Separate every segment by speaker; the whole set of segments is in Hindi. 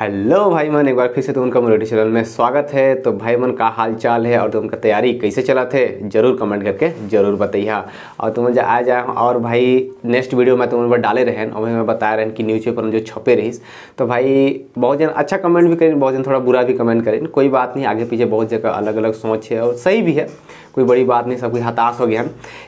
Speaker 1: हेलो भाई मन एक बार फिर से तुम तो उनका मोरिटी चैनल में स्वागत है तो भाई मन का हाल चाल है और तुमका तो तैयारी कैसे चला थे जरूर कमेंट करके जरूर बताइए और तुम जब आ जाए और भाई नेक्स्ट वीडियो में तुम तो पर डाले रहें और मैं बताया रहन कि न्यूज़ पेपर में जो छपे रहीस तो भाई बहुत जन अच्छा कमेंट भी करें बहुत जन थोड़ा बुरा भी कमेंट करें कोई बात नहीं आगे पीछे बहुत जगह अलग अलग सोच है और सही भी है कोई बड़ी बात नहीं सब कुछ हताश हो गया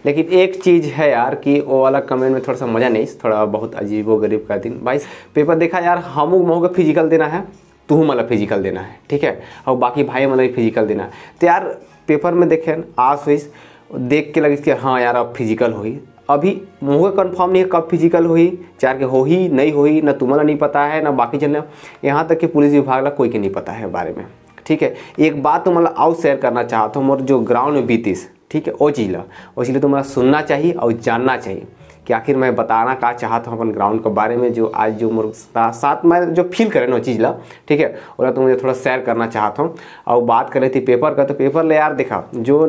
Speaker 1: लेकिन एक चीज़ है यार कि वो वाला कमेंट में थोड़ा सा मज़ा नहीं थोड़ा बहुत अजीबो गरीब का दिन भाई पेपर देखा यार हम वो का फिजिकल देना है तू मतलब फिजिकल देना है ठीक है और बाकी भाई मतलब फिजिकल देना है तो यार पेपर में देखें आस हुई देख के लगे कि हाँ यार अब फिजिकल हुई अभी मुँह कन्फर्म नहीं है कब फिजिकल हुई चार के हो ही नहीं हुई ना तुम्हारा नहीं पता है ना बाकी जन यहाँ तक कि पुलिस विभाग का कोई के नहीं पता है बारे में ठीक है एक बात तो मतलब और शेयर करना चाहता हूँ मोर जो ग्राउंड में बीतीस ठीक है वो चीज़ ला वो चीज़ तुम्हारा सुनना चाहिए और जानना चाहिए कि आखिर मैं बताना का चाहता हूँ अपन ग्राउंड के बारे में जो आज जो मोर साथ मैं जो फील करें वो चीज़ ला ठीक है और तो मुझे थोड़ा शेयर करना चाहता हूँ और बात करें थी पेपर का तो पेपर ले यार देखा जो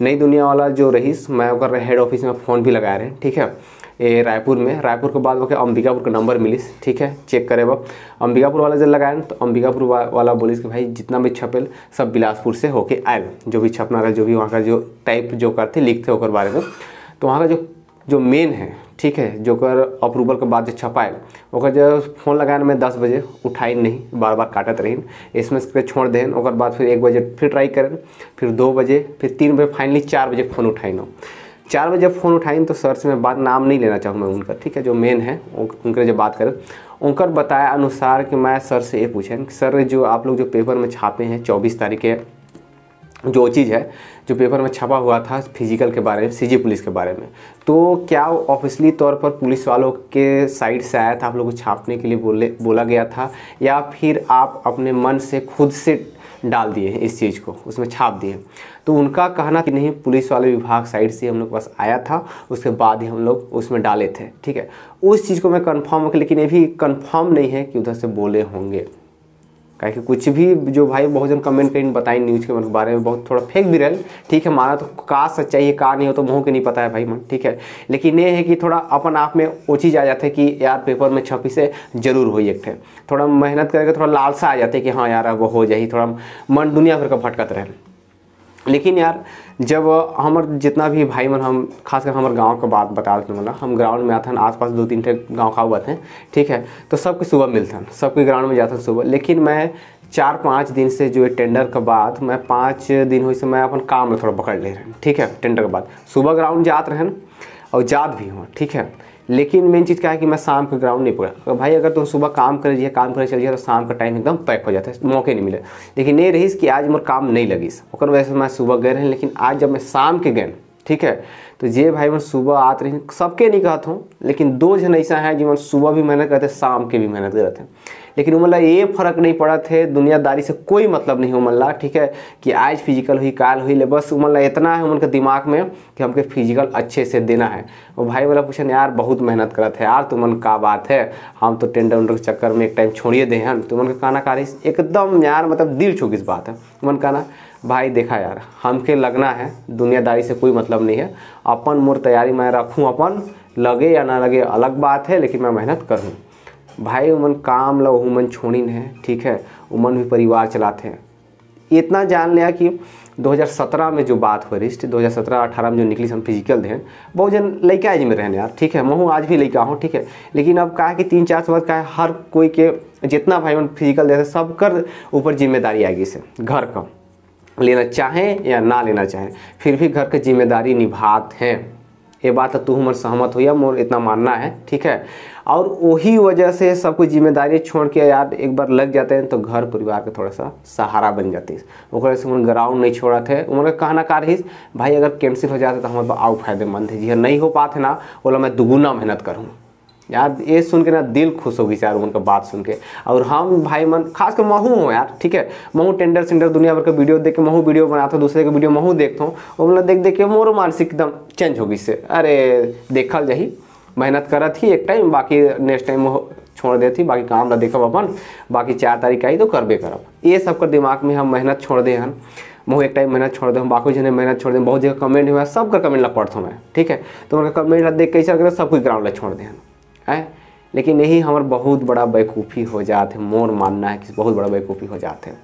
Speaker 1: नई दुनिया वाला जो रहीस मैं वो हेड ऑफिस में फ़ोन भी लगा रहे ठीक है ए रायपुर में रायपुर के बाद क्या अंबिकापुर का नंबर मिलीस ठीक है चेक करे वो अंबिकापुर वाला जब लगाए तो अंबिकापुर वा, वाला बोलिस कि भाई जितना भी छपेल सब बिलासपुर से होके आए जो भी छपना का जो भी वहाँ का जो टाइप जो करते लिखते होकर बारे में तो वहाँ का जो जो मेन है ठीक है जो कर अप्रूवल के बाद जो छपाए ओकर जो फोन लगाए में दस बजे उठाई नहीं बार बार काटत रही इसमें से छोड़ दें और बाद फिर एक बजे फिर ट्राई करें फिर दो बजे फिर तीन बजे फाइनली चार बजे फ़ोन उठाइन चार बजे जब फ़ोन उठाइन तो सर से मैं बात नाम नहीं लेना चाहूँ मैं उनका ठीक है जो मेन है उनके जब बात करें उनकर बताया अनुसार कि मैं सर से ये पूछें सर जो आप लोग जो पेपर में छापे हैं चौबीस तारीख के जो चीज़ है जो पेपर में छपा हुआ था फिजिकल के बारे में सीजी पुलिस के बारे में तो क्या ऑफिसली तौर पर पुलिस वालों के साइड से आया था आप लोगों को छापने के लिए बोले बोला गया था या फिर आप अपने मन से खुद से डाल दिए हैं इस चीज़ को उसमें छाप दिए तो उनका कहना कि नहीं पुलिस वाले विभाग साइड से हम लोग पास आया था उसके बाद ही हम लोग उसमें डाले थे ठीक है उस चीज़ को मैं कन्फर्म लेकिन ये भी कन्फर्म नहीं है कि उधर से बोले होंगे कहे कि कुछ भी जो भाई बहुत जन कमेंट कर बताएं न्यूज़ के बारे में बहुत थोड़ा फेक भी रहे ठीक है माना तो का सच्चाई है का नहीं हो तो मुँह के नहीं पता है भाई मन ठीक है लेकिन ये है कि थोड़ा अपन आप में वो चीज़ आ जाता है कि यार पेपर में छपी से जरूर हो एक थोड़ा मेहनत करके थोड़ा लालसा आ जाता है कि हाँ यार अब हो जाए थोड़ा मन दुनिया भर का भटकत रहे लेकिन यार जब हमर जितना भी भाई मन हम खासकर हमारे गांव के बात बता देते मतलब हम ग्राउंड में आते हैं आसपास दो तीन ठे गाँव खाओ हुआ थे ठीक है तो सबके सुबह मिलते हैं सबके ग्राउंड में जाते हैं सुबह लेकिन मैं चार पाँच दिन से जो है टेंडर के बाद मैं पाँच दिन हुई से मैं अपन काम में थोड़ा पकड़ ले रहे ठीक है टेंडर के बाद सुबह ग्राउंड जाते रहें और याद भी हूँ ठीक है लेकिन मेन चीज़ क्या है कि मैं शाम का ग्राउंड नहीं पकड़ा तो भाई अगर तुम तो सुबह काम कर रही काम चल चलिए तो शाम का टाइम एकदम पैक हो जाता है मौके नहीं मिले लेकिन ये रहीस कि आज मोर काम नहीं लगी और वजह से मैं सुबह गए रहें लेकिन आज जब मैं शाम के गए ठीक है तो जे भाई मन सुबह आत रही सबके नहीं कहते हूँ लेकिन दो जन ऐसा है जिन सुबह भी मेहनत करते शाम के भी मेहनत करते हैं लेकिन वो मतलब ये फर्क नहीं पड़ा थे दुनियादारी से कोई मतलब नहीं हो ला ठीक है कि आज फिजिकल हुई काल हुई ले बस मतलब इतना है उनके दिमाग में कि हमके फिजिकल अच्छे से देना है और भाई वाला पूछा यार बहुत मेहनत करते हैं यार तुमन का बात है हम तो टेंडर उन्डर के चक्कर में एक टाइम छोड़िए दे हैं तुमन का कहना का एकदम यार मतलब दिल छू इस बात है तुमन कहना भाई देखा यार हमके लगना है दुनियादारी से कोई मतलब नहीं है अपन मोर तैयारी मैं रखूँ अपन लगे या ना लगे अलग बात है लेकिन मैं मेहनत करूँ भाई उमन काम लो उमन छोड़िन है ठीक है उमन भी परिवार चलाते हैं इतना जान लिया कि 2017 में जो बात हो रही थी 2017-18 में जो निकली हम फिजिकल दें बहुत जन लड़का आज में रहने यार ठीक है मैं आज भी लड़का हूँ ठीक है लेकिन अब कहा कि तीन चार साल का है हर कोई के जितना भाई फिजिकल देते सब कर ऊपर जिम्मेदारी आएगी इसे घर का लेना चाहें या ना लेना चाहें फिर भी घर की जिम्मेदारी निभाते हैं ये बात तो तू हमर सहमत हो या मोर इतना मानना है ठीक है और वही वजह से सब कुछ जिम्मेदारी छोड़ के यार एक बार लग जाते हैं तो घर परिवार के थोड़ा सा सहारा बन जाती है वगैरह से उन्होंने ग्राउंड नहीं छोड़ा थे उन्होंने कहना कार ही भाई अगर कैंसिल हो जाते तो हमारे आउ फायदेमंद है जी हाँ, नहीं हो पाते ना बोला मैं दुगुना मेहनत करूँ यार ये सुन के ना दिल खुश हो गई यार उनका बात सुन के और हम भाई मन खासकर महू हूँ यार ठीक है महू टेंडर सेंडर दुनिया भर का वीडियो देख के महू वीडियो बनाता हूँ दूसरे के वीडियो महू देखता हूँ वो मतलब देख देख के मोर मानसिक एकदम चेंज हो गई से अरे देखल जा मेहनत करा थी एक टाइम बाकी नेक्स्ट टाइम छोड़ देती बाकी काम ना देखब अपन बाकी चार तारीख आई तो करबे करब ये सब दिमाग में हम मेहनत छोड़ दे हन मुँह एक टाइम मेहनत छोड़ दे हम बाकी जने मेहनत छोड़ दे बहुत जगह कमेंट हुआ सबका कमेंट ला पढ़ता हूँ मैं ठीक है तो उनका कमेंट ला देख कैसे लगता सब कुछ ग्राउंड ला छोड़ दे हन है लेकिन यही हमार बहुत बड़ा बेकूफ़ी हो जाते मोर मानना है कि बहुत बड़ा बेकूफ़ी हो जाते हैं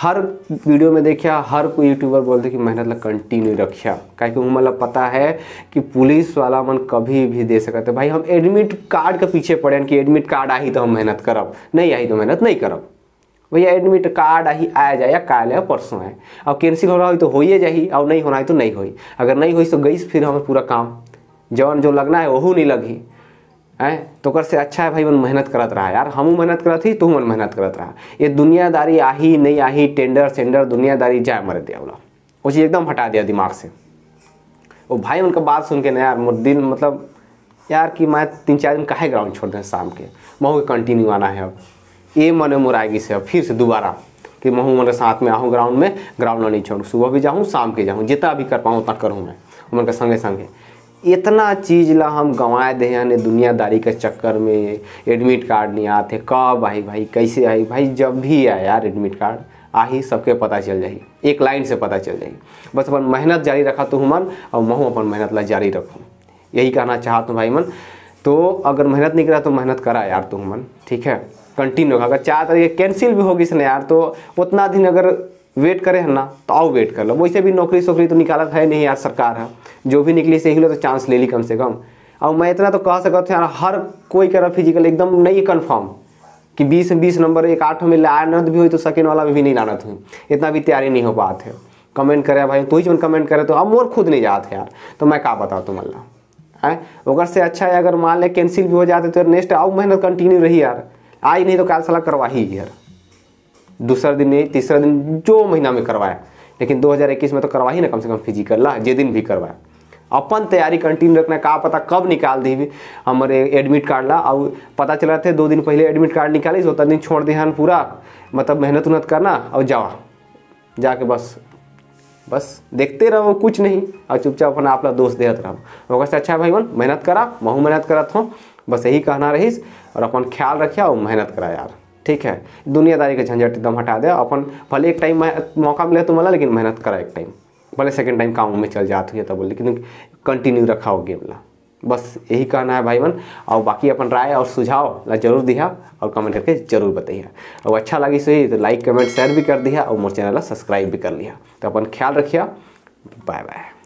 Speaker 1: हर वीडियो में देखिया हर कोई यूट्यूबर बोलते कि मेहनत ला कंटिन्यू रखिए क्या कि मतलब पता है कि पुलिस वाला मन कभी भी दे सकते भाई हम एडमिट कार्ड के पीछे पड़े कि एडमिट कार्ड आही तो हम मेहनत करब नहीं आई तो मेहनत नहीं करब भैया एडमिट कार्ड आई आ जाए या काल या परसों है और कैंसिल हो रहा हो तो हो जाही और नहीं होना है तो नहीं हो अगर नहीं हुई तो गई फिर हमारे पूरा काम जौन जो लगना है वह नहीं लगी ऐ तोकर से अच्छा है भाई मन मेहनत करत रहा यार हम मेहनत करत ही तू मन मेहनत करत रहा ये दुनियादारी आही नहीं आही टेंडर सेंडर दुनियादारी जाए मर दिया बोला वो चीज़ एकदम हटा दिया दिमाग से वो भाई उनका बात सुन के ना यार दिन मतलब यार कि मैं तीन चार दिन काहे ग्राउंड छोड़ दें शाम के महू के कंटिन्यू आना है अब ये मन आएगी से अब फिर से दोबारा कि महू मन साथ में आऊँ ग्राउंड में ग्राउंड नहीं छोड़ूँ सुबह भी जाऊँ शाम के जाऊँ जितना भी कर पाऊँ उतना करूँ मैं उनके संगे संगे इतना चीज ला हम गंवाए दे यानी दुनियादारी के चक्कर में एडमिट कार्ड नहीं आते कब आई भाई कैसे आई भाई जब भी आया यार एडमिट कार्ड आ ही सबके पता चल जाए एक लाइन से पता चल जाए बस अपन मेहनत जारी रखा तू मन और महू अपन मेहनत ला जारी रखूँ यही कहना चाहता हूँ भाई मन तो अगर मेहनत नहीं करा तो मेहनत करा यार तू मन ठीक है कंटिन्यू अगर चार तारीख कैंसिल भी होगी इसने यार तो उतना दिन अगर वेट करे है ना तो आओ वेट कर लो वैसे भी नौकरी सौकरी तो निकालत है नहीं यार सरकार है जो भी निकली सही लो तो चांस ले ली कम से कम अब मैं इतना तो कह सकता हूँ हर कोई कह रहा फिजिकल एकदम नहीं कन्फर्म कि बीस में बीस नंबर एक आठ में आनंद भी हुई तो सेकेंड वाला में भी नहीं लानत हुई इतना भी तैयारी नहीं हो पाते कमेंट करे भाई तू ही कमेंट करे तो अब मोर खुद नहीं जाते यार तो मैं क्या बताऊँ तुम अल्लाह है अगर से अच्छा है अगर मान लें कैंसिल भी हो जाते तो नेक्स्ट आओ मेहनत कंटिन्यू रही यार आज नहीं तो कल सलाह करवा ही यार दूसरा दिन नहीं तीसरा दिन जो महीना में करवाए लेकिन 2021 में तो करवा ही ना कम से कम फिजिकल ला जे दिन भी करवाए अपन तैयारी कंटिन्यू रखना का पता कब निकाल दी हमारे एडमिट कार्ड ला और पता चला थे दो दिन पहले एडमिट कार्ड निकाली उतना दिन छोड़ दे पूरा मतलब मेहनत उन्नत करना और जावा जाके बस बस देखते रहो कुछ नहीं और चुपचाप अपना आपका दोस्त देहत रहो ओकर से अच्छा भाई बन मेहनत करा महू मेहनत करत हो बस यही कहना रहीस और अपन ख्याल रखिए और मेहनत करा यार ठीक है दुनियादारी के झंझट एकदम हटा दे अपन भले एक टाइम मौका मिले तो मिला लेकिन मेहनत करा एक टाइम भले सेकेंड टाइम काम में चल जाते हुई तब लेकिन कंटिन्यू रखा हो गेम ला बस यही कहना है भाई बहन और बाकी अपन राय और सुझाव ला जरूर दिया और कमेंट करके जरूर बताइए और अच्छा लगी सही तो लाइक कमेंट शेयर भी कर दिया और मोर चैनल सब्सक्राइब भी कर लिया तो अपन ख्याल रखिए बाय बाय